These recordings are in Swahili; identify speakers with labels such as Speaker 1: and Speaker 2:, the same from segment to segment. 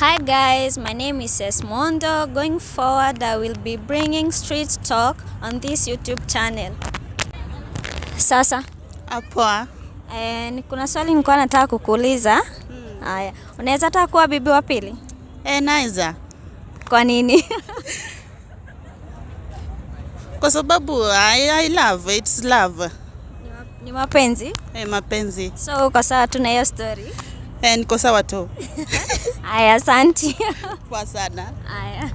Speaker 1: Hi guys, my name is Esmondo. Going forward, I will be bringing street talk on this YouTube channel. Sasa apoa, ah. And kuna swali nilikuwa nataka kukuuliza. Hmm. Haya, hmm. Unaweza taka kuwa bibi wa pili? E, eh, naweza. Kwa nini? Kwa sababu ah, I, I love, it's love. Ni mapenzi? E, mapenzi. So kwa sasa tuna hiyo story. E, niko sawa tu. Haya, asante. Poa sana. Haya.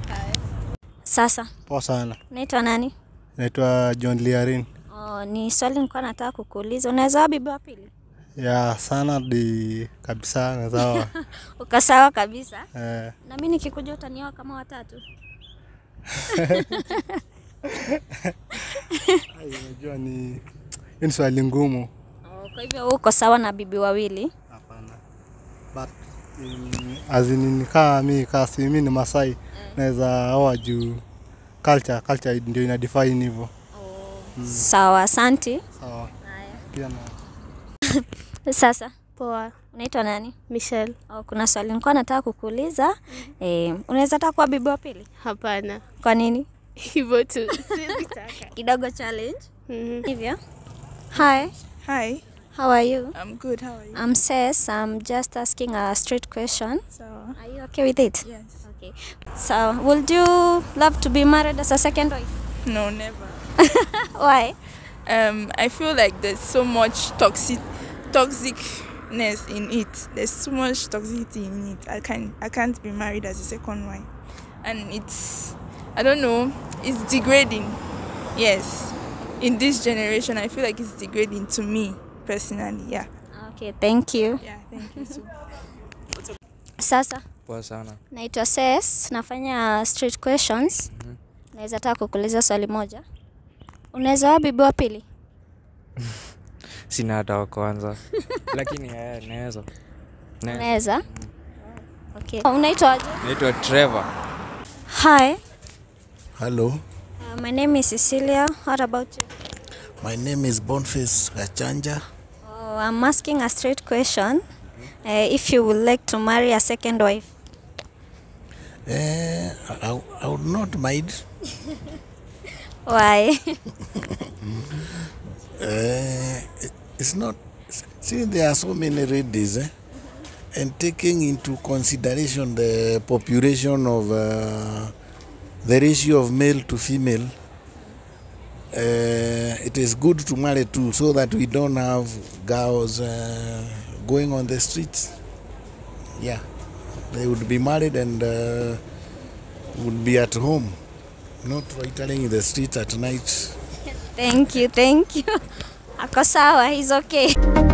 Speaker 1: Sasa. Poa sana. Naitwa nani?
Speaker 2: Naitwa John Liarin.
Speaker 1: Oh, ni swali nilikuwa nataka kukuuliza. Unaweza Bibi wa pili?
Speaker 2: Ya sana di kabisa nazawa.
Speaker 1: Uko sawa kabisa? Eh. Na mimi nikikuja utanioa kama watatu. Ai,
Speaker 2: unajua ni ni swali ngumu.
Speaker 1: Oh, kwa hivyo uko sawa na bibi wawili?
Speaker 2: but um, mi kaa mi ni Masai mm. naweza oa juu culture culture ndio ina define hivyo. Oh. Mm. Sawa, asante. Sawa. Pia na
Speaker 1: sasa Poa. Unaitwa nani? Michelle. Oh, kuna swali nilikuwa nataka kukuuliza. Mm -hmm. Eh, unaweza taa kuwa bibi wa pili? Hapana. Kwa nini? Hivyo tu. Kidogo challenge. Mm -hmm. Hivyo. Hi. Hi. How are you? I'm good. How are you? I'm Sess. I'm just asking a straight question. So, are you okay with it? Yes. Okay. So, would you love to be married as a second wife? No, never. Why? Um, I feel like there's so much toxic toxicness in it. There's so much toxicity in it. I can I can't be married as a second wife, and it's I don't know. It's degrading. Yes. In this generation, I feel like it's degrading to me. personally. Yeah. Ah, okay, thank you. Yeah, thank you too. Sasa. Naitwa Ses, nafanya street questions. Mm -hmm. Naweza taka kukuliza swali moja. Unaweza wa bibi wa pili?
Speaker 2: Sina hata wa kwanza. Lakini eh, naweza. Naweza.
Speaker 1: Mhm. Okay. Unaitwaje?
Speaker 2: Naitwa Trevor. Hi. Hello. Uh,
Speaker 1: my name is Cecilia. What about you?
Speaker 2: My name is bonface Gachanja.
Speaker 1: I'm asking a straight question. Uh, if you would like to marry a second wife.
Speaker 2: Uh, I, I would not mind. Why? uh, it's not. See, there are so many ladies, eh? and taking into consideration the population of uh, the ratio of male to female. Uh, it is good to marry too so that we don't have girls uh, going on the streets yeah they would be married and uh, would be at home not loitering in the street at night
Speaker 1: thank you thank you akosawa he's okay